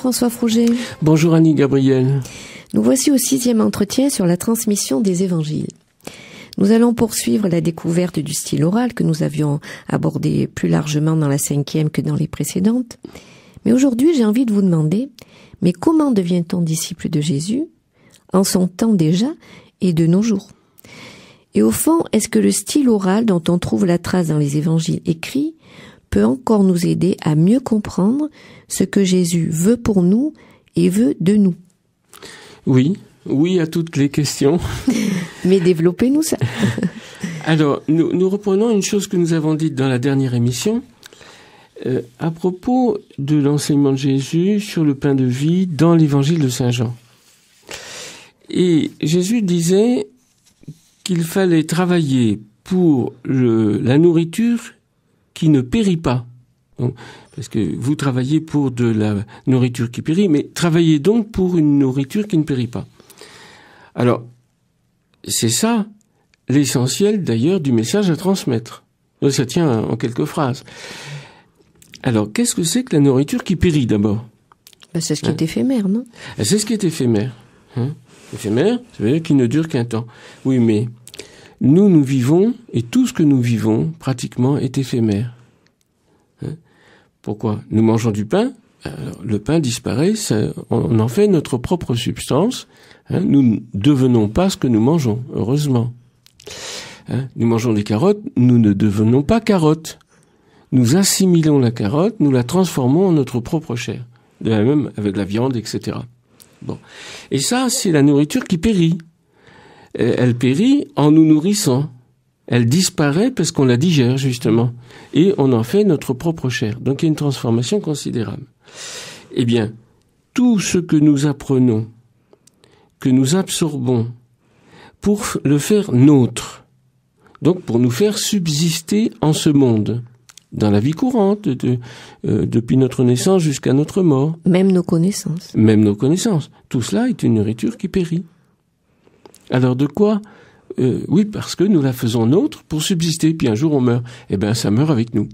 françois Frouget. Bonjour Annie Gabriel. Nous voici au sixième entretien sur la transmission des évangiles. Nous allons poursuivre la découverte du style oral que nous avions abordé plus largement dans la cinquième que dans les précédentes. Mais aujourd'hui, j'ai envie de vous demander, mais comment devient-on disciple de Jésus en son temps déjà et de nos jours Et au fond, est-ce que le style oral dont on trouve la trace dans les évangiles écrits peut encore nous aider à mieux comprendre ce que Jésus veut pour nous et veut de nous. Oui, oui à toutes les questions. Mais développez-nous ça. Alors, nous, reprenons une chose que nous avons dite dans la dernière émission euh, à propos de l'enseignement de Jésus sur le pain de vie dans l'évangile de Saint Jean. Et Jésus disait qu'il fallait travailler pour la nourriture qui ne périt pas. Parce que vous travaillez pour de la nourriture qui périt, mais travaillez donc pour une nourriture qui ne périt pas. Alors, c'est ça l'essentiel d'ailleurs du message à transmettre. Ça tient en quelques phrases. Alors, qu'est-ce que c'est que la nourriture qui périt d'abord ben, hein ah, C'est ce qui est éphémère, non C'est ce qui est éphémère. éphémère, ça veut dire qu'il ne dure qu'un temps. Oui, mais nous, nous vivons, et tout ce que nous vivons, pratiquement, est éphémère. Hein? Pourquoi Nous mangeons du pain, le pain disparaît, on, en fait notre propre substance, hein? nous ne devenons pas ce que nous mangeons, heureusement. Hein? nous mangeons des carottes, nous ne devenons pas carottes. Nous assimilons la carotte, nous la transformons en notre propre chair. De la même avec la viande, etc. Bon. Et ça, c'est la nourriture qui périt. Euh, elle périt en nous nourrissant. Elle disparaît parce qu'on la digère, justement. Et on en fait notre propre chair. Donc il y a une transformation considérable. Eh bien, tout ce que nous apprenons, que nous absorbons, pour le faire nôtre, donc pour nous faire subsister en ce monde, dans la vie courante, euh, depuis notre naissance jusqu'à notre mort. Même nos connaissances. Même nos connaissances. Tout cela est une nourriture qui périt. Alors de quoi euh, Oui, parce que nous la faisons nôtre pour subsister, puis un jour on meurt. Eh bien, ça meurt avec nous.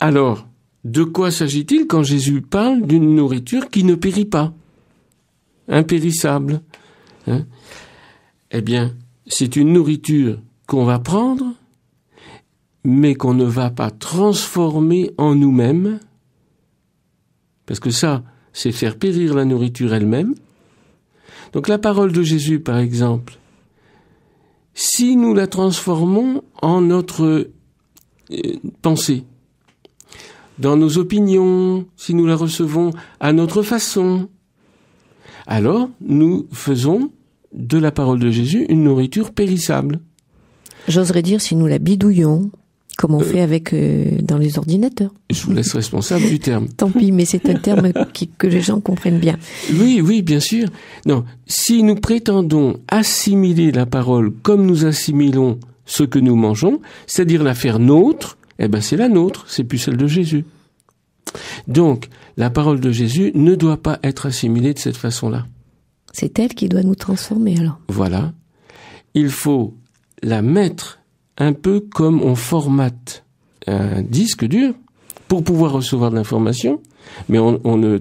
Alors, de quoi s'agit-il quand Jésus parle d'une nourriture qui ne périt pas, impérissable hein Eh bien, c'est une nourriture qu'on va prendre, mais qu'on ne va pas transformer en nous-mêmes, parce que ça, c'est faire périr la nourriture elle-même, donc la parole de Jésus, par exemple, si nous la transformons en notre euh, pensée, dans nos opinions, si nous la recevons à notre façon, alors nous faisons de la parole de Jésus une nourriture périssable. J'oserais dire si nous la bidouillons, comme on euh, fait avec euh, dans les ordinateurs. Je vous laisse responsable du terme. Tant pis, mais c'est un terme que les gens comprennent bien. Oui, oui, bien sûr. Non, si nous prétendons assimiler la parole comme nous assimilons ce que nous mangeons, c'est-à-dire la faire nôtre, eh ben c'est la nôtre, c'est plus celle de Jésus. Donc, la parole de Jésus ne doit pas être assimilée de cette façon-là. C'est elle qui doit nous transformer alors. Voilà. Il faut la mettre un peu comme on formate un disque dur pour pouvoir recevoir de l'information, mais on, on, ne...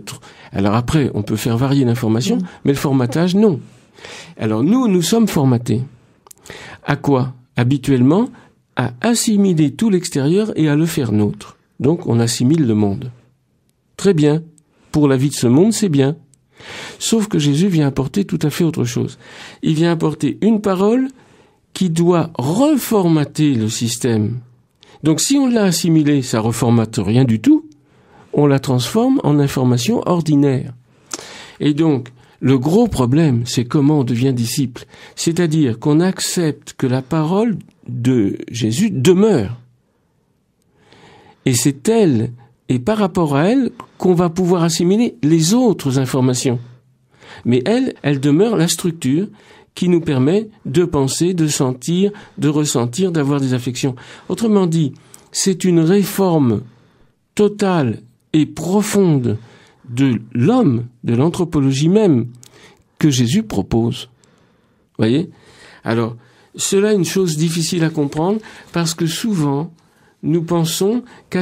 Alors après, on peut faire varier l'information, mm. mais le formatage, non. Alors nous, nous sommes formatés. À quoi Habituellement, à assimiler tout l'extérieur et à le faire nôtre. Donc on assimile le monde. Très bien. Pour la vie de ce monde, c'est bien. Sauf que Jésus vient apporter tout à fait autre chose. Il vient apporter une parole qui doit reformater le système. Donc si on l'a assimilé, ça reformate rien du tout, on la transforme en information ordinaire. Et donc, le gros problème, c'est comment on devient disciple. C'est-à-dire qu'on accepte que la parole de Jésus demeure. Et c'est elle, et par rapport à elle, qu'on va pouvoir assimiler les autres informations. Mais elle, elle demeure la structure, qui nous permet de penser, de sentir, de ressentir, d'avoir des affections. Autrement dit, c'est une réforme totale et profonde de l'homme, de l'anthropologie même, que Jésus propose. Voyez Alors, cela est une chose difficile à comprendre parce que souvent, nous pensons qu'à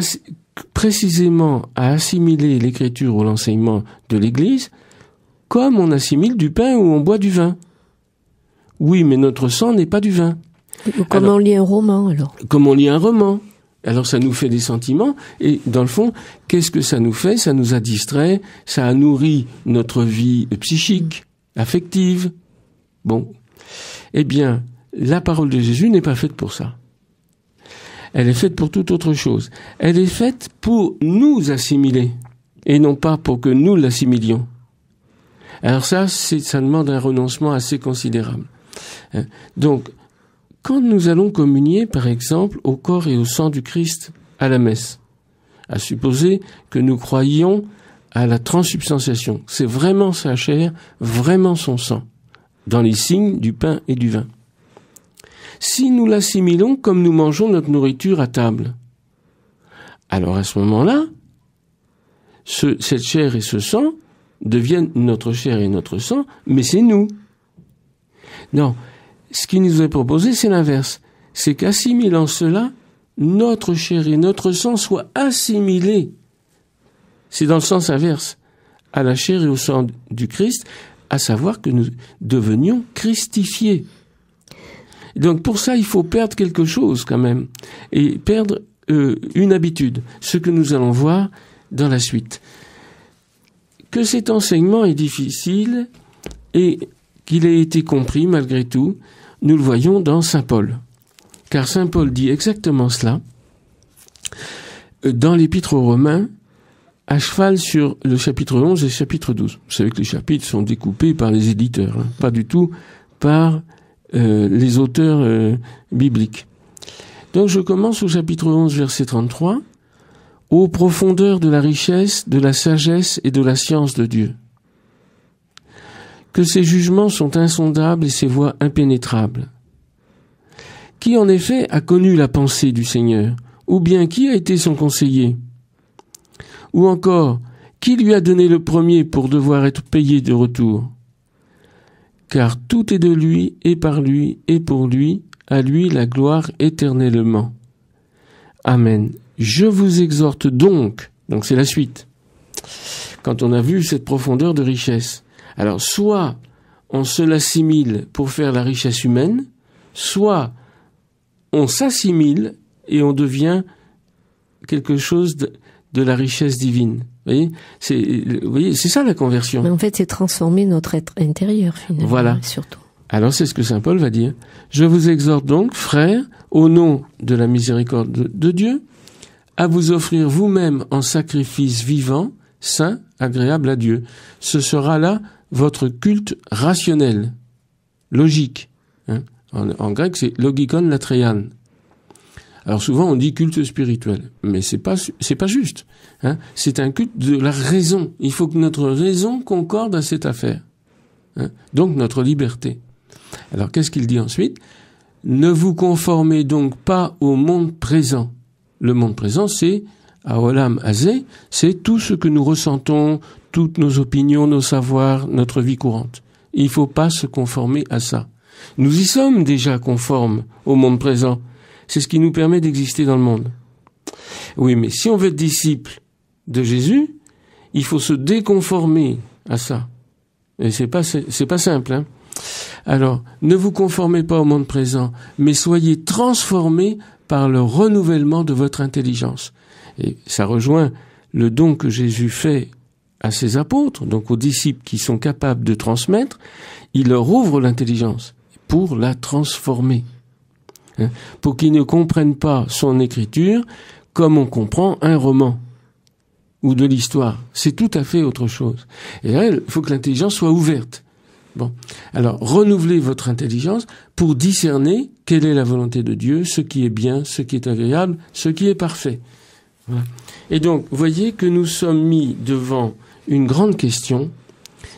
précisément à assimiler l'écriture ou l'enseignement de l'Église comme on assimile du pain ou on boit du vin. Oui, mais notre sang n'est pas du vin. Comment on lit un roman, alors. Comme on lit un roman. Alors ça nous fait des sentiments, et dans le fond, qu'est-ce que ça nous fait Ça nous a distrait, ça a nourri notre vie psychique, affective. Bon. Eh bien, la parole de Jésus n'est pas faite pour ça. Elle est faite pour toute autre chose. Elle est faite pour nous assimiler, et non pas pour que nous l'assimilions. Alors ça, ça demande un renoncement assez considérable. Hein. Donc, quand nous allons communier, par exemple, au corps et au sang du Christ à la messe, à supposer que nous croyions à la transsubstantiation, c'est vraiment sa chair, vraiment son sang, dans les signes du pain et du vin. Si nous l'assimilons comme nous mangeons notre nourriture à table, alors à ce moment-là, ce, cette chair et ce sang deviennent notre chair et notre sang, mais c'est nous. Non, ce qui nous est proposé, c'est l'inverse. C'est qu'assimilant cela, notre chair et notre sang soient assimilés. C'est dans le sens inverse à la chair et au sang du Christ, à savoir que nous devenions christifiés. Donc pour ça, il faut perdre quelque chose quand même, et perdre euh, une habitude, ce que nous allons voir dans la suite. Que cet enseignement est difficile et qu'il ait été compris malgré tout, nous le voyons dans Saint Paul. Car Saint Paul dit exactement cela dans l'épître aux Romains, à cheval sur le chapitre 11 et le chapitre 12. Vous savez que les chapitres sont découpés par les éditeurs, hein, pas du tout par euh, les auteurs euh, bibliques. Donc je commence au chapitre 11, verset 33. Aux profondeurs de la richesse, de la sagesse et de la science de Dieu que ses jugements sont insondables et ses voies impénétrables. Qui en effet a connu la pensée du Seigneur Ou bien qui a été son conseiller Ou encore, qui lui a donné le premier pour devoir être payé de retour Car tout est de lui et par lui et pour lui, à lui la gloire éternellement. Amen. Je vous exhorte donc, donc c'est la suite, quand on a vu cette profondeur de richesse, alors, soit on se l'assimile pour faire la richesse humaine, soit on s'assimile et on devient quelque chose de, la richesse divine. Vous voyez, c'est, ça la conversion. Mais en fait, c'est transformer notre être intérieur, finalement. Voilà. Surtout. Alors, c'est ce que saint Paul va dire. Je vous exhorte donc, frères, au nom de la miséricorde de, de Dieu, à vous offrir vous-même en sacrifice vivant, saint, agréable à Dieu. Ce sera là votre culte rationnel, logique. Hein. En, grec, c'est logikon latreian. Alors souvent, on dit culte spirituel, mais c'est pas c'est pas juste. Hein. C'est un culte de la raison. Il faut que notre raison concorde à cette affaire. Hein. Donc notre liberté. Alors qu'est-ce qu'il dit ensuite Ne vous conformez donc pas au monde présent. Le monde présent, c'est Aolam Azé, c'est tout ce que nous ressentons, toutes nos opinions, nos savoirs, notre vie courante. Il ne faut pas se conformer à ça. Nous y sommes déjà conformes au monde présent. C'est ce qui nous permet d'exister dans le monde. Oui, mais si on veut être disciple de Jésus, il faut se déconformer à ça. Et c'est pas c'est pas simple. Hein. Alors, ne vous conformez pas au monde présent, mais soyez transformés par le renouvellement de votre intelligence. Et ça rejoint le don que Jésus fait à ses apôtres, donc aux disciples qui sont capables de transmettre, il leur ouvre l'intelligence pour la transformer, hein, pour qu'ils ne comprennent pas son écriture comme on comprend un roman ou de l'histoire. C'est tout à fait autre chose. Et là, il faut que l'intelligence soit ouverte. Bon. Alors, renouvelez votre intelligence pour discerner quelle est la volonté de Dieu, ce qui est bien, ce qui est agréable, ce qui est parfait. Et donc, voyez que nous sommes mis devant une grande question,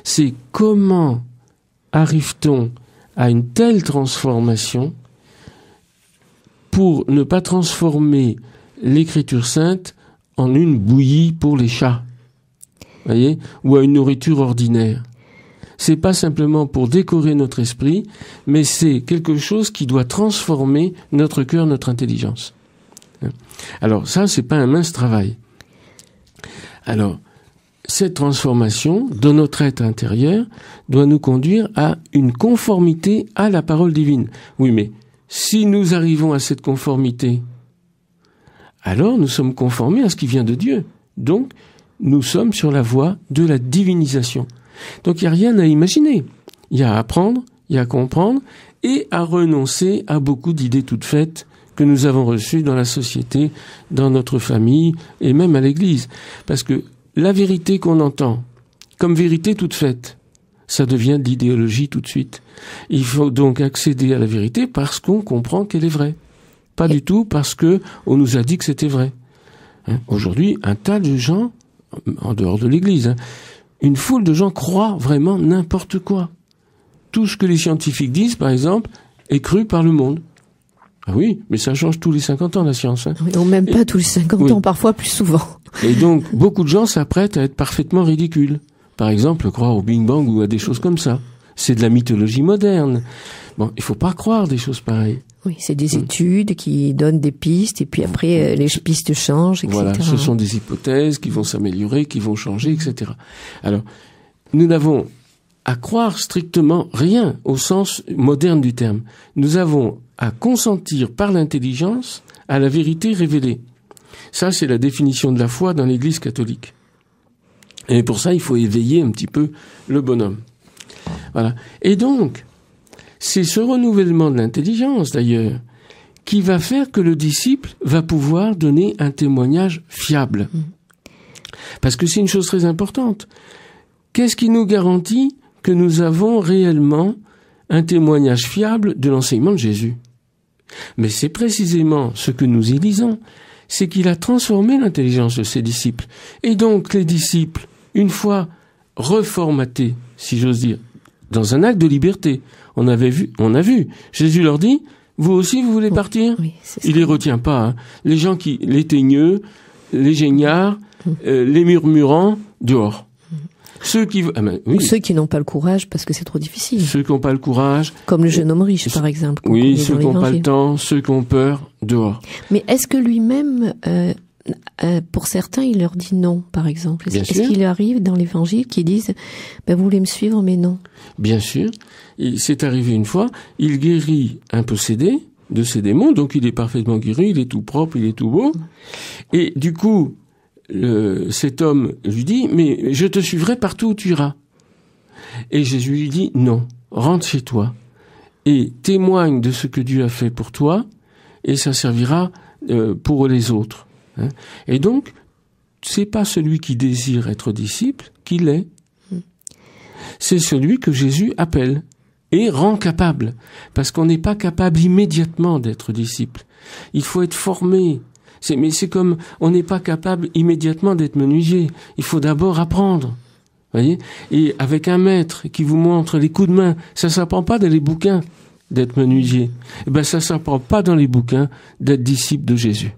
c'est comment arrive-t-on à une telle transformation pour ne pas transformer l'écriture sainte en une bouillie pour les chats, voyez, ou à une nourriture ordinaire. C'est pas simplement pour décorer notre esprit, mais c'est quelque chose qui doit transformer notre cœur, notre intelligence. Alors ça, c'est pas un mince travail. Alors, cette transformation de notre être intérieur doit nous conduire à une conformité à la parole divine. Oui, mais si nous arrivons à cette conformité, alors nous sommes conformés à ce qui vient de Dieu. Donc, nous sommes sur la voie de la divinisation. Donc, il n'y a rien à imaginer. Il y a à apprendre, il y a à comprendre et à renoncer à beaucoup d'idées toutes faites que nous avons reçues dans la société, dans notre famille et même à l'église. Parce que la vérité qu'on entend comme vérité toute faite, ça devient de l'idéologie tout de suite. Il faut donc accéder à la vérité parce qu'on comprend qu'elle est vraie. Pas du tout parce que on nous a dit que c'était vrai. Hein, aujourd'hui, un tas de gens, en dehors de l'Église, hein, une foule de gens croient vraiment n'importe quoi. Tout ce que les scientifiques disent, par exemple, est cru par le monde. Ah oui, mais ça change tous les 50 ans la science. Non, hein. même pas tous les 50 ans, parfois plus souvent. Et donc, beaucoup de gens s'apprêtent à être parfaitement ridicules. Par exemple, croire au Big Bang ou à des choses comme ça. C'est de la mythologie moderne. Bon, il faut pas croire des choses pareilles. Oui, c'est des mm. études qui donnent des pistes et puis après euh, les pistes changent, etc. Voilà, ce sont des hypothèses qui vont s'améliorer, qui vont changer, etc. Alors, nous n'avons à croire strictement rien au sens moderne du terme. Nous avons à consentir par l'intelligence à la vérité révélée. Ça, c'est la définition de la foi dans l'Église catholique. Et pour ça, il faut éveiller un petit peu le bonhomme. Voilà. Et donc, c'est ce renouvellement de l'intelligence, d'ailleurs, qui va faire que le disciple va pouvoir donner un témoignage fiable. Mmh. Parce que c'est une chose très importante. Qu'est-ce qui nous garantit que nous avons réellement un témoignage fiable de l'enseignement de Jésus mais c'est précisément ce que nous y lisons, c'est qu'il a transformé l'intelligence de ses disciples. Et donc les disciples, une fois reformatés, si j'ose dire, dans un acte de liberté, on avait vu, on a vu, Jésus leur dit, vous aussi vous voulez partir Il les retient pas. Hein. Les gens qui, les teigneux, les géniards, mm. euh, les murmurants, dehors. Ceux qui, ah, ceux qui n'ont pas le courage parce que c'est trop difficile. Ceux qui n'ont pas le courage. Comme le jeune homme riche, par exemple. Oui, ceux qui n'ont pas le temps, ceux qui ont peur, dehors. Mais est-ce que lui-même, euh, euh, pour certains, il leur dit non, par exemple Est-ce qu'il arrive dans l'évangile qu'ils disent ben, Vous voulez me suivre, mais non Bien sûr. c'est arrivé une fois, il guérit un possédé de ses démons, donc il est parfaitement guéri, il est tout propre, il est tout beau. Et du coup, le, cet homme lui dit, mais je te suivrai partout où tu iras. Et Jésus lui dit, non, rentre chez toi et témoigne de ce que Dieu a fait pour toi, et ça servira euh, pour les autres. Hein. Et donc, c'est pas celui qui désire être disciple qui l'est. C'est celui que Jésus appelle et rend capable, parce qu'on n'est pas capable immédiatement d'être disciple. Il faut être formé, c'est, mais c'est comme on n'est pas capable immédiatement d'être menuisier. Il faut d'abord apprendre. Voyez Et avec un maître qui vous montre les coups de main, ça s'apprend pas dans les bouquins d'être menuisier. Eh ben ça s'apprend pas dans les bouquins d'être disciple de Jésus.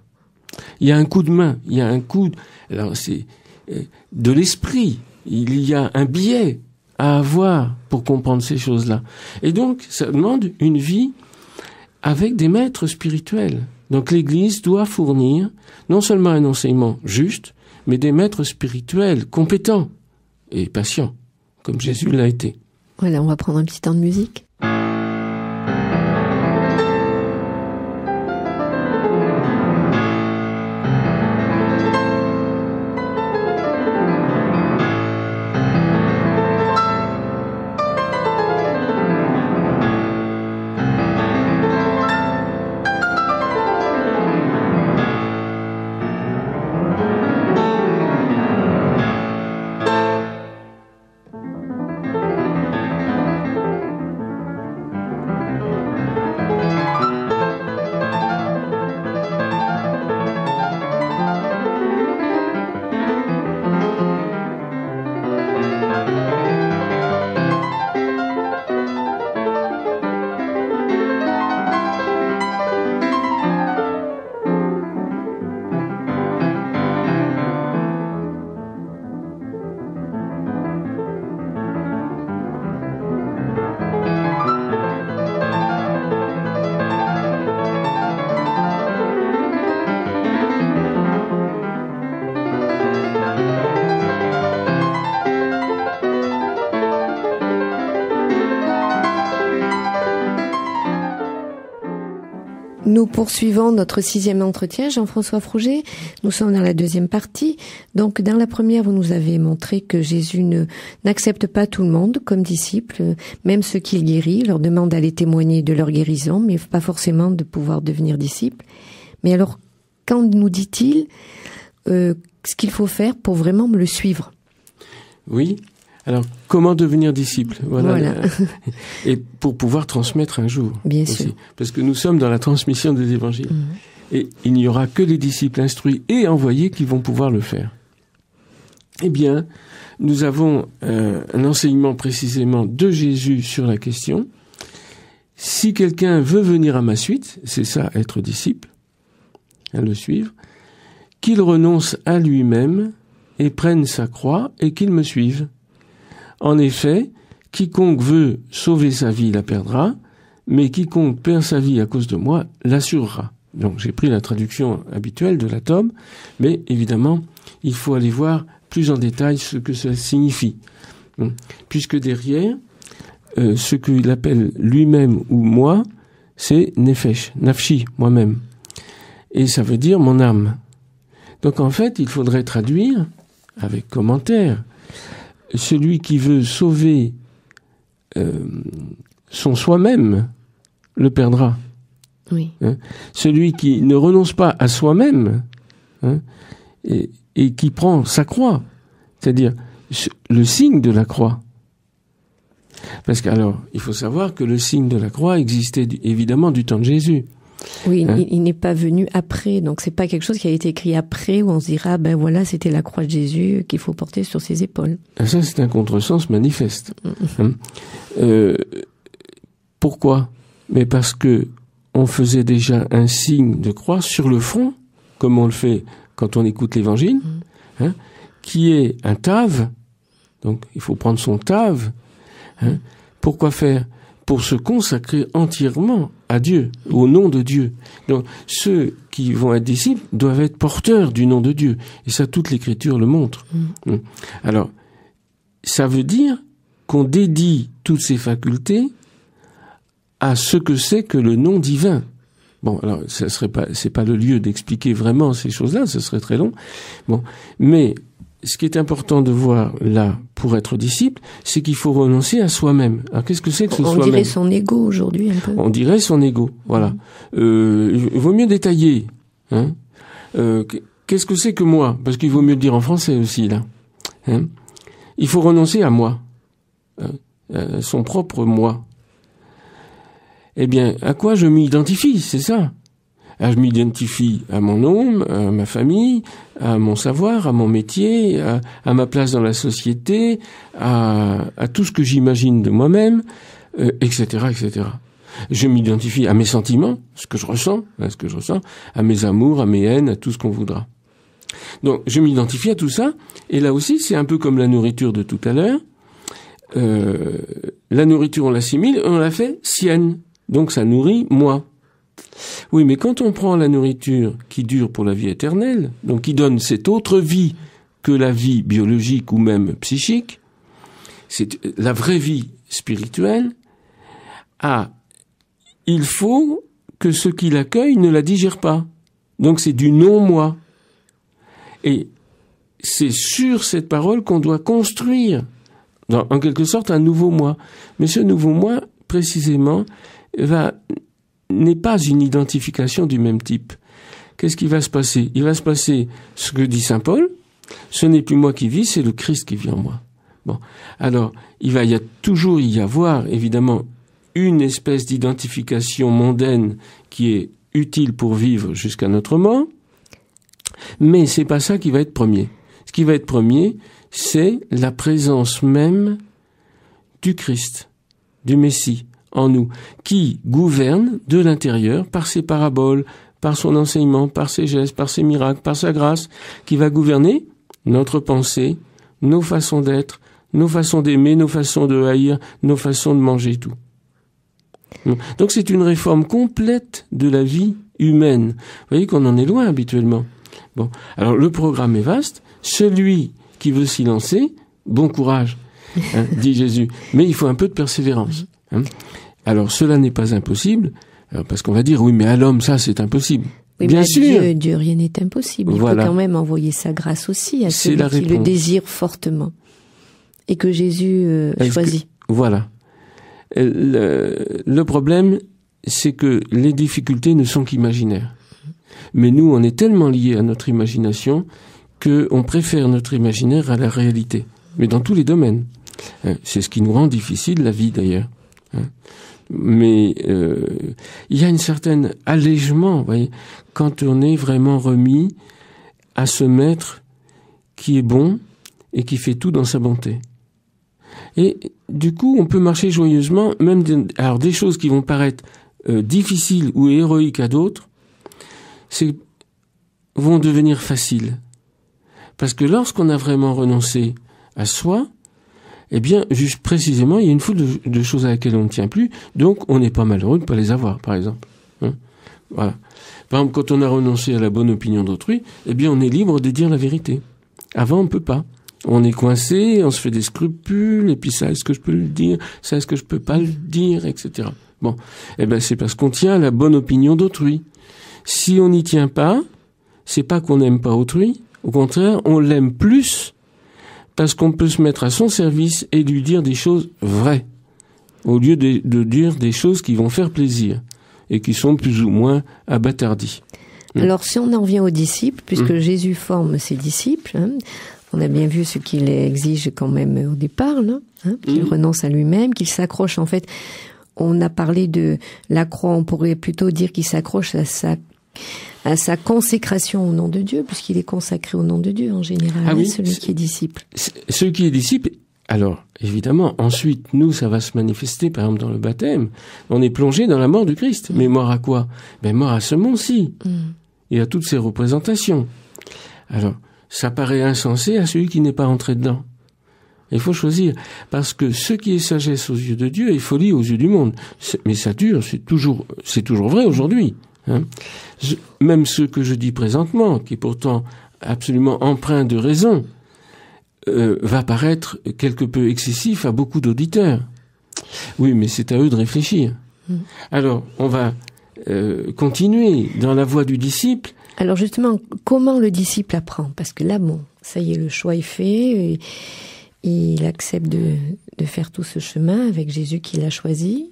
Il y a un coup de main, il y a un coup de, alors c'est euh, de l'esprit. Il y a un biais à avoir pour comprendre ces choses-là. Et donc ça demande une vie avec des maîtres spirituels. Donc l'Église doit fournir non seulement un enseignement juste, mais des maîtres spirituels compétents et patients, comme Jésus l'a été. Voilà, on va prendre un petit temps de musique. Nous poursuivons notre sixième entretien, Jean-François Frouget. Nous sommes dans la deuxième partie. Donc, dans la première, vous nous avez montré que Jésus n'accepte pas tout le monde comme disciple, même ceux qu'il guérit, leur demande d'aller témoigner de leur guérison, mais pas forcément de pouvoir devenir disciple. Mais alors, quand nous dit-il euh, ce qu'il faut faire pour vraiment le suivre Oui, alors, comment devenir disciple Voilà. et pour pouvoir transmettre un jour. Bien sûr. Parce que nous sommes dans la transmission des évangiles. Mhm. Et il n'y aura que les disciples instruits et envoyés qui vont pouvoir le faire. Eh bien, nous avons euh, un enseignement précisément de Jésus sur la question. Si quelqu'un veut venir à ma suite, c'est ça être disciple, à le suivre, qu'il renonce à lui-même et prenne sa croix et qu'il me suive. En effet, quiconque veut sauver sa vie la perdra, mais quiconque perd sa vie à cause de moi l'assurera. Donc j'ai pris la traduction habituelle de la tome, mais évidemment, il faut aller voir plus en détail ce que ça signifie. Puisque derrière, euh, ce qu'il appelle lui-même ou moi, c'est nefesh, nafshi, moi-même. Et ça veut dire mon âme. Donc en fait, il faudrait traduire, avec commentaire, celui qui veut sauver euh, son soi-même le perdra. Oui. Hein? Celui qui ne renonce pas à soi-même hein, et, et, qui prend sa croix, c'est-à-dire le signe de la croix. Parce qu'alors, il faut savoir que le signe de la croix existait évidemment du temps de Jésus. Oui, hein il, n'est pas venu après, donc c'est pas quelque chose qui a été écrit après où on se dira ben voilà c'était la croix de Jésus qu'il faut porter sur ses épaules. Ah, ça c'est un contresens manifeste. Mm. Hein euh, pourquoi Mais parce que on faisait déjà un signe de croix sur le front, comme on le fait quand on écoute l'Évangile, mm. hein, qui est un tav, Donc il faut prendre son tav. Pourquoi faire pour se consacrer entièrement à Dieu, au nom de Dieu. Donc ceux qui vont être disciples doivent être porteurs du nom de Dieu. Et ça, toute l'Écriture le montre. Mm. Hein? Alors, ça veut dire qu'on dédie toutes ses facultés à ce que c'est que le nom divin. Bon, alors ce n'est pas, pas le lieu d'expliquer vraiment ces choses-là, ce serait très long. Bon, mais ce qui est important de voir là, pour être disciple, c'est qu'il faut renoncer à soi-même. Alors qu'est-ce que c'est que soi-même On dirait son ego aujourd'hui un peu. On dirait son ego, voilà. Mm-hmm. Euh, il vaut mieux détailler. Hein euh, qu'est-ce que c'est que moi Parce qu'il vaut mieux le dire en français aussi là. Hein il faut renoncer à moi, hein, son propre moi. Eh bien, à quoi je m'identifie, c'est ça euh, je m'identifie à mon nom, à ma famille, à mon savoir, à mon métier, à, ma place dans la société, à, tout ce que j'imagine de moi-même, etc., euh, etc. Je m'identifie à mes sentiments, ce que je ressens, à hein, ce que je ressens, à mes amours, à mes haines, à tout ce qu'on voudra. Donc, je m'identifie à tout ça, et là aussi, c'est un peu comme la nourriture de tout à l'heure. Euh, la nourriture, on l'assimile, on la fait sienne. Donc, ça nourrit moi. Oui, mais quand on prend la nourriture qui dure pour la vie éternelle, donc qui donne cette autre vie que la vie biologique ou même psychique, c'est la vraie vie spirituelle. Ah, il faut que ce qui l'accueille ne la digère pas. Donc c'est du non-moi. Et c'est sur cette parole qu'on doit construire, en quelque sorte, un nouveau moi. Mais ce nouveau moi, précisément, va n'est pas une identification du même type. Qu'est-ce qui va se passer Il va se passer ce que dit Saint Paul, ce n'est plus moi qui vis, c'est le Christ qui vit en moi. Bon, alors, il va y a toujours y avoir, évidemment, une espèce d'identification mondaine qui est utile pour vivre jusqu'à notre mort, mais n'est pas ça qui va être premier. Ce qui va être premier, c'est la présence même du Christ, du Messie, en nous, qui gouverne de l'intérieur par ses paraboles, par son enseignement, par ses gestes, par ses miracles, par sa grâce, qui va gouverner notre pensée, nos façons d'être, nos façons d'aimer, nos façons de haïr, nos façons de manger tout. Donc c'est une réforme complète de la vie humaine. Vous voyez qu'on en est loin habituellement. Bon, alors le programme est vaste. Celui qui veut s'y lancer, bon courage, hein, dit Jésus. Mais il faut un peu de persévérance. Hein. Alors cela n'est pas impossible, euh, parce qu'on va dire oui, mais à l'homme ça c'est impossible. Bien sûr, Dieu, rien n'est impossible. Il faut quand même envoyer sa grâce aussi à celui qui le désire fortement et que Jésus euh, choisit. voilà. Euh, le, problème, c'est que les difficultés ne sont qu'imaginaires. Mais nous, on est tellement liés à notre imagination qu'on préfère notre imaginaire à la réalité. Mais dans tous les domaines. Hein, c'est ce qui nous rend difficile la vie d'ailleurs. Hein mais euh, il y a une certaine allègement voyez, quand on est vraiment remis à ce maître qui est bon et qui fait tout dans sa bonté. Et du coup, on peut marcher joyeusement, même alors des choses qui vont paraître euh, difficiles ou héroïques à d'autres, vont devenir faciles. Parce que lorsqu'on a vraiment renoncé à soi, eh bien, juste précisément, il y a une foule de, choses à laquelle on ne tient plus, donc on n'est pas malheureux de ne pas les avoir, par exemple. Hein. voilà. Par exemple, quand on a renoncé à la bonne opinion d'autrui, eh bien, on est libre de dire la vérité. Avant, on ne peut pas. On est coincé, on se fait des scrupules, et puis ça, est-ce que je peux le dire Ça, est-ce que je peux pas le dire Etc. Bon, eh ben, c'est parce qu'on tient à la bonne opinion d'autrui. Si on n'y tient pas, c'est pas qu'on n'aime pas autrui. Au contraire, on l'aime plus parce qu'on peut se mettre à son service et lui dire des choses vraies, au lieu de, dire des choses qui vont faire plaisir et qui sont plus ou moins abattardies. Hein? Alors si on en vient aux disciples, puisque mmh. Jésus forme ses disciples, hein, on a bien vu ce qu'il exige quand même au départ, hein, qu'il mmh. renonce à lui-même, qu'il s'accroche en fait. On a parlé de la croix, on pourrait plutôt dire qu'il s'accroche à sa à sa consécration au nom de Dieu, puisqu'il est consacré au nom de Dieu en général, ah celui qui est disciple. Celui qui est disciple, alors évidemment, ensuite, nous, ça va se manifester, par exemple, dans le baptême. On est plongé dans la mort du Christ. Mais mort à quoi mais ben, mort à ce monde-ci mm. et à toutes ses représentations. Alors, ça paraît insensé à celui qui n'est pas entré dedans. Il faut choisir, parce que ce qui est sagesse aux yeux de Dieu est folie aux yeux du monde. Mais ça dure, c'est toujours, c'est toujours vrai aujourd'hui. Hein. même ce que je dis présentement, qui est pourtant absolument empreint de raison, euh, va paraître quelque peu excessif à beaucoup d'auditeurs. Oui, mais c'est à eux de réfléchir. Hmm. Alors, on va euh, continuer dans la voie du disciple. Alors justement, comment le disciple apprend Parce que là, bon, ça y est, le choix est fait. Il accepte de, de faire tout ce chemin avec Jésus qui l'a choisi.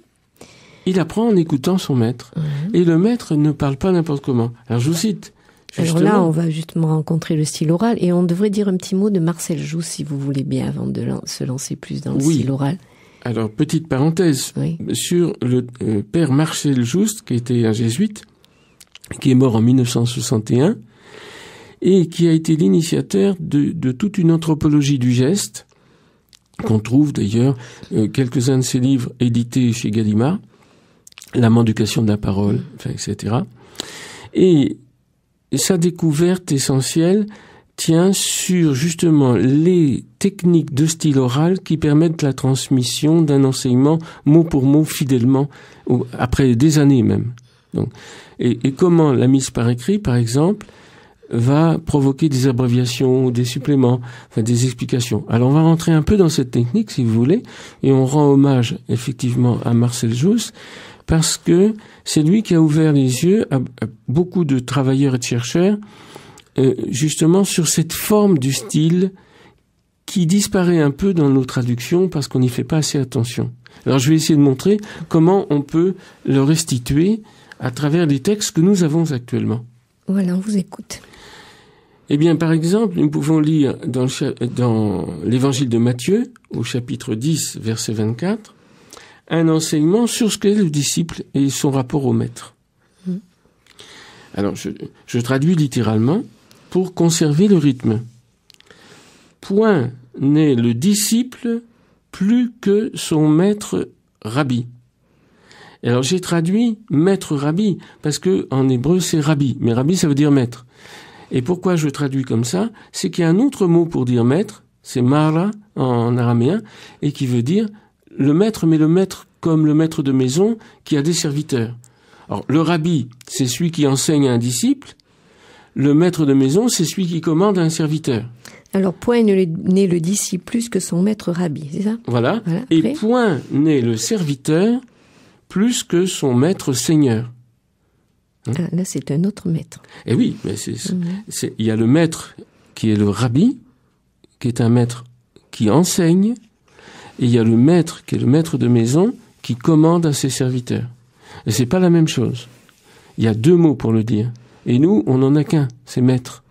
Il apprend en écoutant son maître. Mhm. Et le maître ne parle pas n'importe comment. Alors je vous cite. Alors là, on va justement rencontrer le style oral et on devrait dire un petit mot de Marcel Joux, si vous voulez bien, avant de se lancer plus dans le style oral. Alors, petite parenthèse sur le euh, père Marcel Joust, qui était un jésuite, qui est mort en 1961 et qui a été l'initiateur de, toute une anthropologie du geste, qu'on trouve d'ailleurs euh, quelques-uns de ses livres édités chez Gallimard, la manducation de la parole, etc. Et sa découverte essentielle tient sur justement les techniques de style oral qui permettent la transmission d'un enseignement mot pour mot fidèlement, après des années même. Donc, et, comment la mise par écrit, par exemple, va provoquer des abréviations ou des suppléments, enfin des explications. Alors on va rentrer un peu dans cette technique, si vous voulez, et on rend hommage effectivement à Marcel Jousse, parce que c'est lui qui a ouvert les yeux à, beaucoup de travailleurs et de chercheurs euh, justement sur cette forme du style qui disparaît un peu dans nos traductions parce qu'on n'y fait pas assez attention. Alors je vais essayer de montrer comment on peut le restituer à travers les textes que nous avons actuellement. Voilà, on vous écoute. Eh bien, par exemple, nous pouvons lire dans l'évangile de Matthieu, au chapitre 10, verset 24, un enseignement sur ce qu'est le disciple et son rapport au maître. Mm. Alors, je, je traduis littéralement pour conserver le rythme. Point n'est le disciple plus que son maître rabbi. Alors j'ai traduit maître rabbi parce que en hébreu c'est rabbi, mais rabbi ça veut dire maître. Et pourquoi je traduis comme ça C'est qu'il y a un autre mot pour dire maître, c'est mara en araméen, et qui veut dire le maître, mais le maître comme le maître de maison qui a des serviteurs. Alors, le rabbi, c'est celui qui enseigne à un disciple. Le maître de maison, c'est celui qui commande un serviteur. Alors, point n'est le disciple plus que son maître rabbi, c'est ça Voilà. Et point n'est le serviteur plus que son maître seigneur. Hein ah, là, c'est un autre maître. Eh oui, mais mm-hmm. il y a le maître qui est le rabbi, qui est un maître qui enseigne, il y a le maître qui est le maître de maison qui commande à ses serviteurs. Et c'est pas la même chose. Il y a deux mots pour le dire. Et nous, on n'en a qu'un, c'est maître.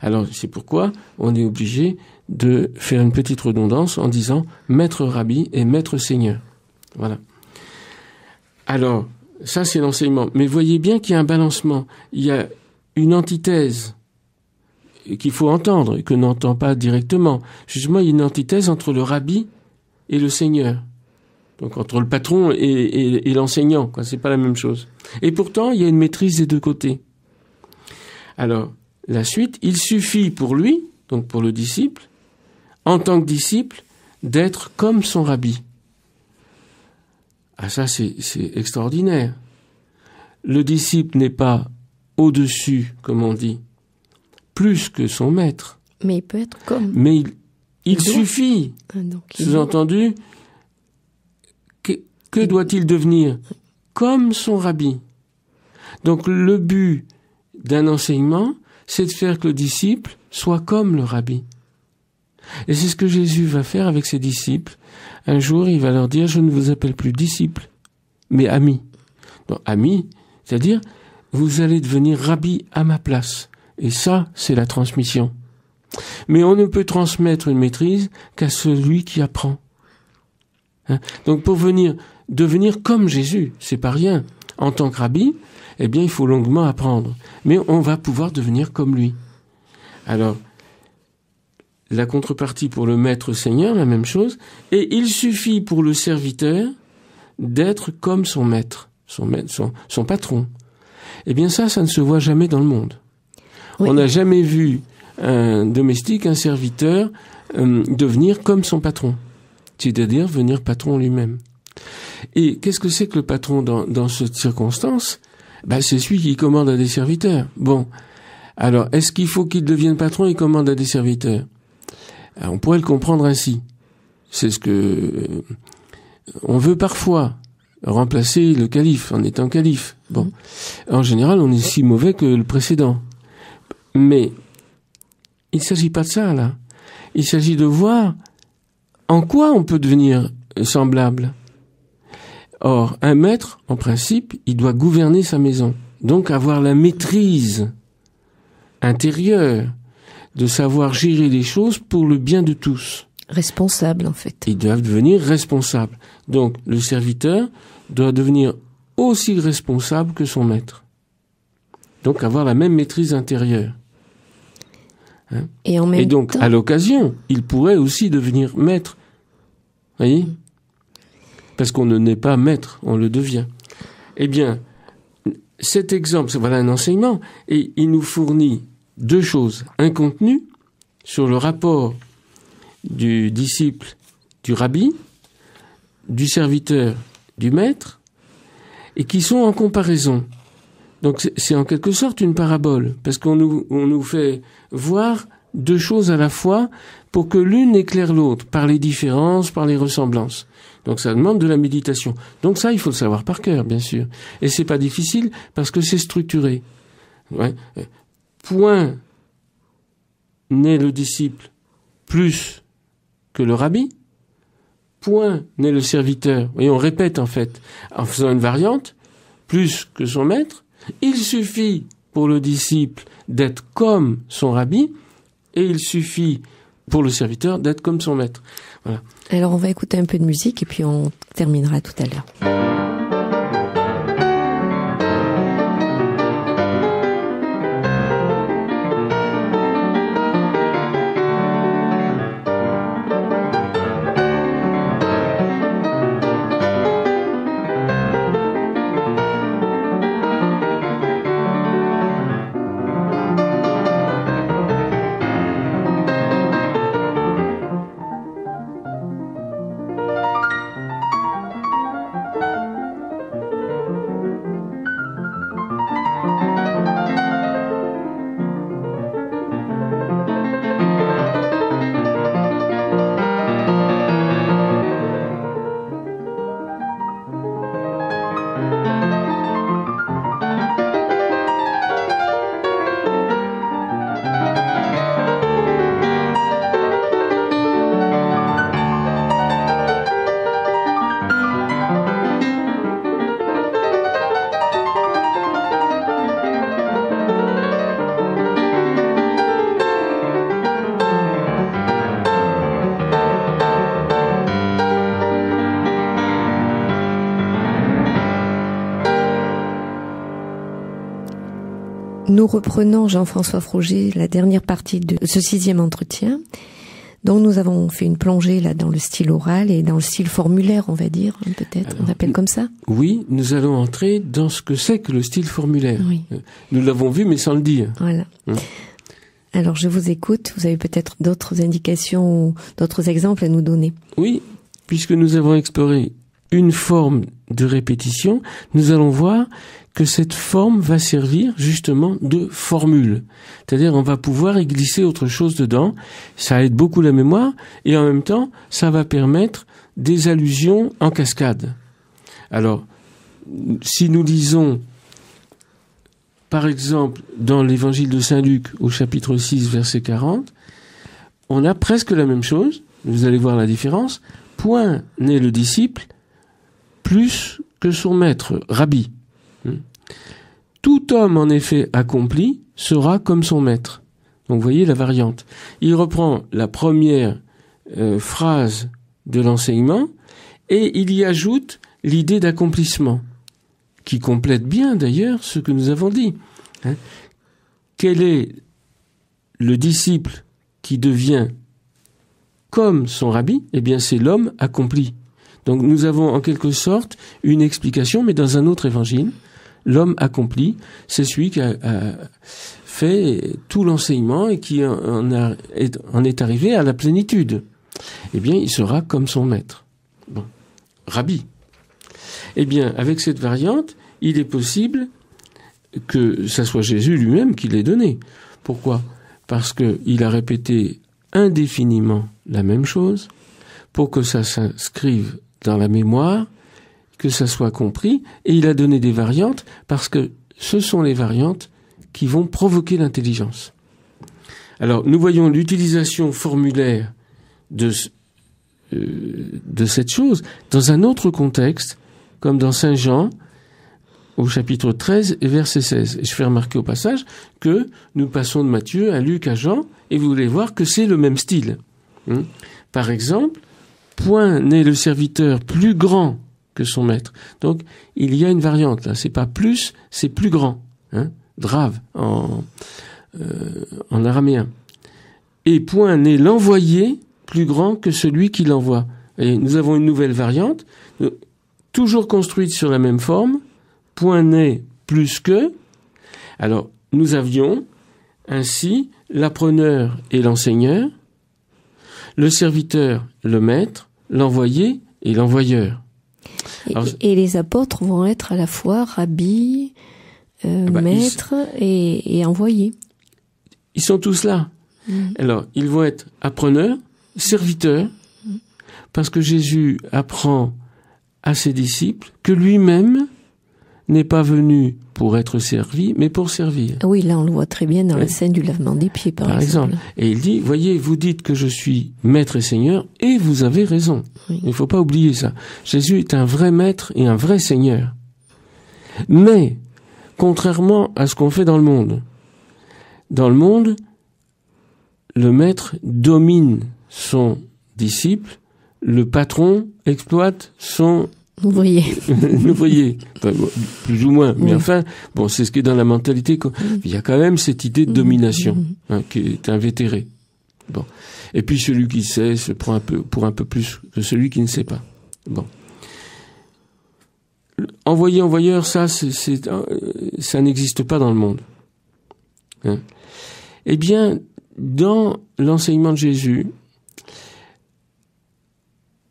Alors c'est pourquoi on est obligé de faire une petite redondance en disant maître rabbi et maître seigneur. Voilà. Alors, ça c'est l'enseignement. Mais voyez bien qu'il y a un balancement. Il y a une antithèse qu'il faut entendre et que n'entend pas directement. Justement, il y a une antithèse entre le rabbi et le Seigneur. Donc entre le patron et, l'enseignant, quoi, c'est pas la même chose. Et pourtant, il y a une maîtrise des deux côtés. Alors, la suite, il suffit pour lui, donc pour le disciple, en tant que disciple, d'être comme son rabbi. Ah ça, c'est, c'est extraordinaire. Le disciple n'est pas au-dessus, comme on dit, plus que son maître. Mais il peut être comme. Mais il, il suffit, ah, sous-entendu, que, doit-il devenir Comme son rabbi. Donc le but d'un enseignement, c'est de faire que le disciple soit comme le rabbi. Et c'est ce que Jésus va faire avec ses disciples. Un jour, il va leur dire, je ne vous appelle plus disciples, mais amis. Donc, amis, c'est-à-dire, vous allez devenir rabbi à ma place. Et ça, c'est la transmission. Mais on ne peut transmettre une maîtrise qu'à celui qui apprend. Hein? Donc pour venir devenir comme Jésus, c'est pas rien. En tant que rabbi, eh bien, il faut longuement apprendre, mais on va pouvoir devenir comme lui. Alors, la contrepartie pour le maître seigneur, la même chose, et il suffit pour le serviteur d'être comme son maître, son son, patron. Eh bien, ça, ça ne se voit jamais dans le monde. On n'a jamais vu un domestique, un serviteur, euh, devenir comme son patron, c'est-à-dire venir patron lui-même. Et qu'est-ce que c'est que le patron dans, cette circonstance ben, C'est celui qui commande à des serviteurs. Bon, alors est-ce qu'il faut qu'il devienne patron et commande à des serviteurs ah, On pourrait le comprendre ainsi. C'est ce que euh, on veut parfois remplacer le calife en étant calife. Bon, en général, on est si mauvais que le précédent. Mais il ne s'agit pas de ça, là. Il s'agit de voir en quoi on peut devenir semblable. Or, un maître, en principe, il doit gouverner sa maison, donc avoir la maîtrise intérieure de savoir gérer les choses pour le bien de tous. Responsable, en fait. Ils doivent devenir responsables. Donc, le serviteur doit devenir aussi responsable que son maître. Donc, avoir la même maîtrise intérieure. Hein et, donc, à l'occasion, il pourrait aussi devenir maître. Vous voyez mm. Parce qu'on ne naît pas maître, on le devient. Eh bien, cet exemple, voilà un enseignement, et il nous fournit deux choses. Un contenu sur le rapport du disciple, du rabbi, du serviteur, du maître, et qui sont en comparaison. Donc c'est en quelque sorte une parabole, parce qu'on nous, on nous fait voir deux choses à la fois pour que l'une éclaire l'autre, par les différences, par les ressemblances. Donc ça demande de la méditation. Donc ça, il faut le savoir par cœur, bien sûr. Et c'est pas difficile parce que c'est structuré. Point n'est le disciple plus que le rabbi. Point n'est le serviteur. Et on répète en fait, en faisant une variante, plus que son maître, il suffit pour le disciple d'être comme son rabbi et il suffit pour le serviteur d'être comme son maître. Alors on va écouter un peu de musique et puis on terminera tout à l'heure. nous reprenons, Jean-François Froger, la dernière partie de ce sixième entretien. dont nous avons fait une plongée là dans le style oral et dans le style formulaire, on va dire, hein, peut-être, on appelle comme ça. Oui, nous allons entrer dans ce que c'est que le style formulaire. Euh, nous l'avons vu mais sans le dire. Voilà. Hein Alors je vous écoute, vous avez peut-être d'autres indications, d'autres exemples à nous donner. Oui, puisque nous avons exploré une forme de répétition, nous allons voir que cette forme va servir justement de formule. C'est-à-dire on va pouvoir y glisser autre chose dedans, ça aide beaucoup la mémoire et en même temps ça va permettre des allusions en cascade. Alors, si nous lisons par exemple dans l'évangile de Saint-Luc au chapitre 6 verset 40, on a presque la même chose, vous allez voir la différence, point n'est le disciple plus que son maître, Rabbi. Hmm. Tout homme en effet accompli sera comme son maître. Donc vous voyez la variante. Il reprend la première euh, phrase de l'enseignement et il y ajoute l'idée d'accomplissement, qui complète bien d'ailleurs ce que nous avons dit. Hein. Quel est le disciple qui devient comme son rabbi Eh bien c'est l'homme accompli. Donc nous avons en quelque sorte une explication, mais dans un autre évangile, l'homme accompli, c'est celui qui a, fait tout l'enseignement et qui en, en, est arrivé à la plénitude. Eh bien, il sera comme son maître. Bon. Rabbi. Eh bien, avec cette variante, il est possible que ça soit Jésus lui-même qui l'ait donné. Pourquoi Parce qu'il a répété indéfiniment la même chose pour que ça s'inscrive dans la mémoire, que ça soit compris, et il a donné des variantes parce que ce sont les variantes qui vont provoquer l'intelligence. Alors nous voyons l'utilisation formulaire de, euh, de cette chose dans un autre contexte, comme dans Saint Jean, au chapitre 13 et verset 16. je fais remarquer au passage que nous passons de Matthieu à Luc à Jean, et vous voulez voir que c'est le même style. Hmm. Par exemple, point n'est le serviteur plus grand que son maître. Donc il y a une variante c'est pas plus, c'est plus grand, hein, drave euh, en, araméen. Et point n'est l'envoyé plus grand que celui qui l'envoie. Et nous avons une nouvelle variante, euh, toujours construite sur la même forme, point n'est plus que. Alors nous avions ainsi l'appreneur et l'enseigneur, le serviteur, le maître, l'envoyé et l'envoyeur. Et, les apôtres vont être à la fois rabbi, maîtres euh, eh ben, maître et, envoyés. envoyé. Ils sont tous là. Mm. Alors, ils vont être appreneurs, serviteurs, parce que Jésus apprend à ses disciples que lui-même n'est pas venu pour être servi, mais pour servir. Oui, là on le voit très bien dans la scène du lavement des pieds, par, exemple. Et il dit, voyez, vous dites que je suis maître et seigneur, et vous avez raison. Il ne faut pas oublier ça. Jésus est un vrai maître et un vrai seigneur. Mais, contrairement à ce qu'on fait dans le monde, dans le monde, le maître domine son disciple, le patron exploite son voyez voyez, plus ou moins. Mais enfin, bon, c'est ce qui est dans la mentalité. Mm. Il y a quand même cette idée de mm. domination mm. Hein, qui est invétérée. Bon. Et puis celui qui sait se prend un peu pour un peu plus que celui qui ne sait pas. Bon. Envoyer envoyeur, ça, c'est, euh, ça n'existe pas dans le monde. Hein. Eh bien, dans l'enseignement de Jésus,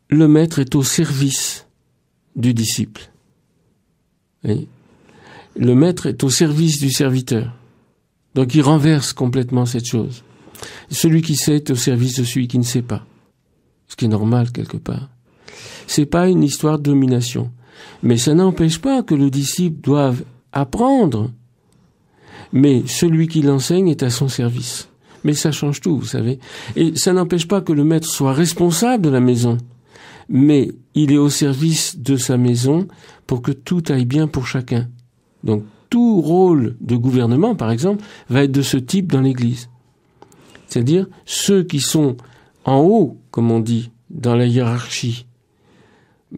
le maître est au service du disciple. Le maître est au service du serviteur. Donc il renverse complètement cette chose. Celui qui sait est au service de celui qui ne sait pas. Ce qui est normal quelque part. C'est pas une histoire de domination. Mais ça n'empêche pas que le disciple doive apprendre. Mais celui qui l'enseigne est à son service. Mais ça change tout, vous savez. Et ça n'empêche pas que le maître soit responsable de la maison mais il est au service de sa maison pour que tout aille bien pour chacun. Donc tout rôle de gouvernement, par exemple, va être de ce type dans l'Église. C'est-à-dire ceux qui sont en haut, comme on dit, dans la hiérarchie,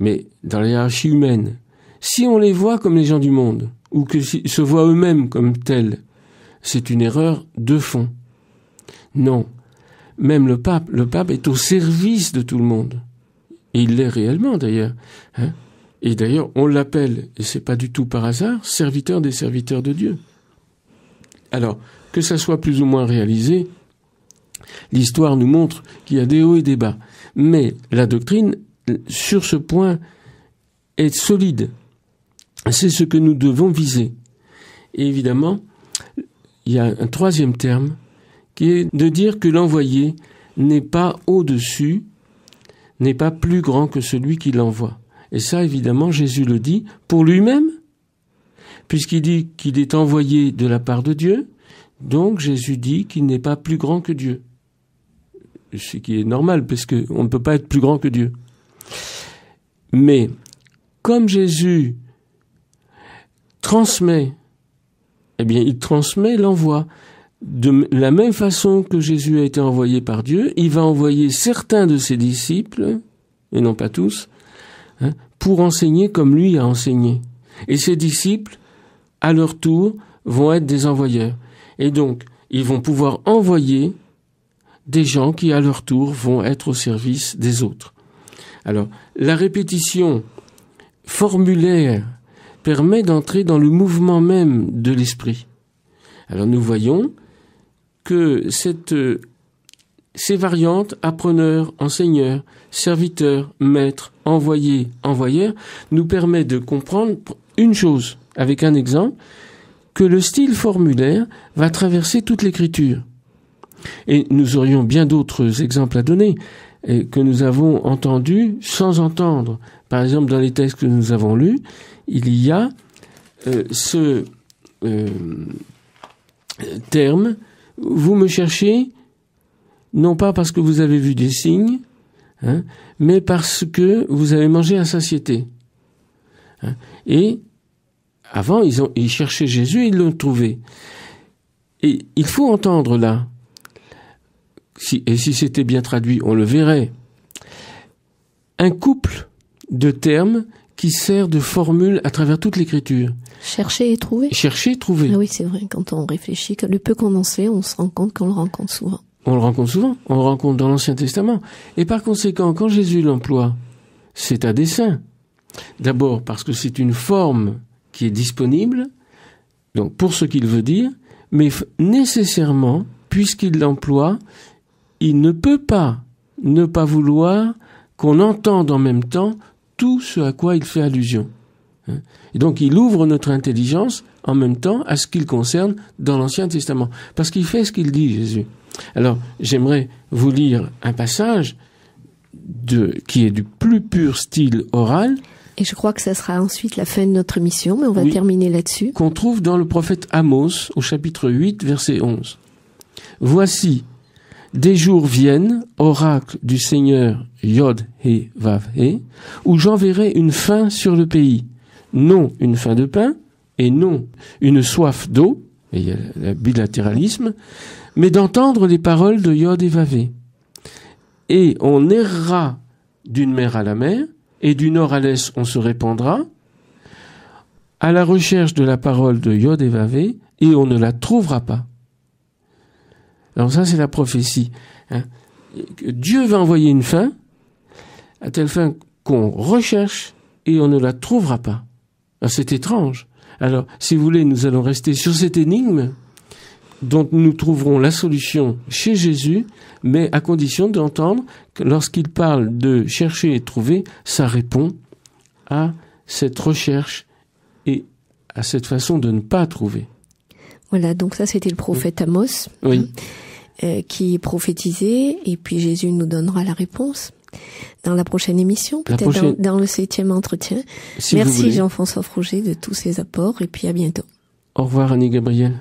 mais dans la hiérarchie humaine, si on les voit comme les gens du monde, ou que se voient eux-mêmes comme tels, c'est une erreur de fond. Non, même le pape, le pape est au service de tout le monde il l'est réellement d'ailleurs. Hein. et d'ailleurs, on l'appelle, et c'est pas du tout par hasard, serviteur des serviteurs de Dieu. Alors, que ça soit plus ou moins réalisé, l'histoire nous montre qu'il y a des hauts et des bas. Mais la doctrine, sur ce point, est solide. C'est ce que nous devons viser. Et évidemment, il y a un troisième terme qui est de dire que l'envoyé n'est pas au-dessus n'est pas plus grand que celui qui l'envoie. Et ça, évidemment, Jésus le dit pour lui-même, puisqu'il dit qu'il est envoyé de la part de Dieu, donc Jésus dit qu'il n'est pas plus grand que Dieu. Ce qui est normal, parce ne peut pas être plus grand que Dieu. Mais comme Jésus transmet, eh bien, il transmet l'envoi de la même façon que Jésus a été envoyé par Dieu, il va envoyer certains de ses disciples, et non pas tous, hein, pour enseigner comme lui a enseigné. Et ses disciples, à leur tour, vont être des envoyeurs. Et donc, ils vont pouvoir envoyer des gens qui, à leur tour, vont être au service des autres. Alors, la répétition formulaire permet d'entrer dans le mouvement même de l'esprit. Alors nous voyons que euh, ces variantes, appreneur, enseigneur, serviteur, maître, envoyé, envoyeur, nous permet de comprendre une chose, avec un exemple, que le style formulaire va traverser toute l'écriture. Et nous aurions bien d'autres exemples à donner et que nous avons entendus sans entendre. Par exemple, dans les textes que nous avons lus, il y a euh, ce euh, terme vous me cherchez non pas parce que vous avez vu des signes, hein, mais parce que vous avez mangé à satiété. Hein. Et avant, ils, ont, ils cherchaient Jésus, ils l'ont trouvé. Et il faut entendre là, si, et si c'était bien traduit, on le verrait, un couple de termes qui sert de formule à travers toute l'écriture. Chercher et trouver. Chercher et trouver. Ah oui, c'est vrai. Quand on réfléchit, le peu qu'on en sait, on se rend compte qu'on le rencontre souvent. On le rencontre souvent. On le rencontre dans l'Ancien Testament. Et par conséquent, quand Jésus l'emploie, c'est à dessein. D'abord parce que c'est une forme qui est disponible, donc pour ce qu'il veut dire, mais nécessairement, puisqu'il l'emploie, il ne peut pas ne pas vouloir qu'on entende en même temps tout ce à quoi il fait allusion. Hein. Et donc il ouvre notre intelligence en même temps à ce qu'il concerne dans l'Ancien Testament, parce qu'il fait ce qu'il dit, Jésus. Alors j'aimerais vous lire un passage de, qui est du plus pur style oral. Et je crois que ça sera ensuite la fin de notre mission, mais on va terminer là-dessus. Qu'on trouve dans le prophète Amos au chapitre 8, verset 11. Voici, des jours viennent, oracle du Seigneur Yod He Vav He, où j'enverrai une fin sur le pays. Non une faim de pain, et non une soif d'eau, et il y a le bilatéralisme, mais d'entendre les paroles de Yod et Et on errera d'une mer à la mer, et du nord à l'est on se répandra, à la recherche de la parole de Yod et Vavé, et on ne la trouvera pas. Alors ça, c'est la prophétie. Hein. Dieu va envoyer une fin, à telle fin qu'on recherche et on ne la trouvera pas. Ah, c'est étrange. Alors, si vous voulez, nous allons rester sur cette énigme dont nous trouverons la solution chez Jésus, mais à condition d'entendre que lorsqu'il parle de chercher et trouver, ça répond à cette recherche et à cette façon de ne pas trouver. Voilà, donc ça c'était le prophète Amos oui. Euh, qui prophétisait, et puis Jésus nous donnera la réponse dans la prochaine émission, peut-être dans, le septième entretien. Merci Jean-François Froger de tous ses apports, et puis à bientôt. Au revoir Annie Gabriel.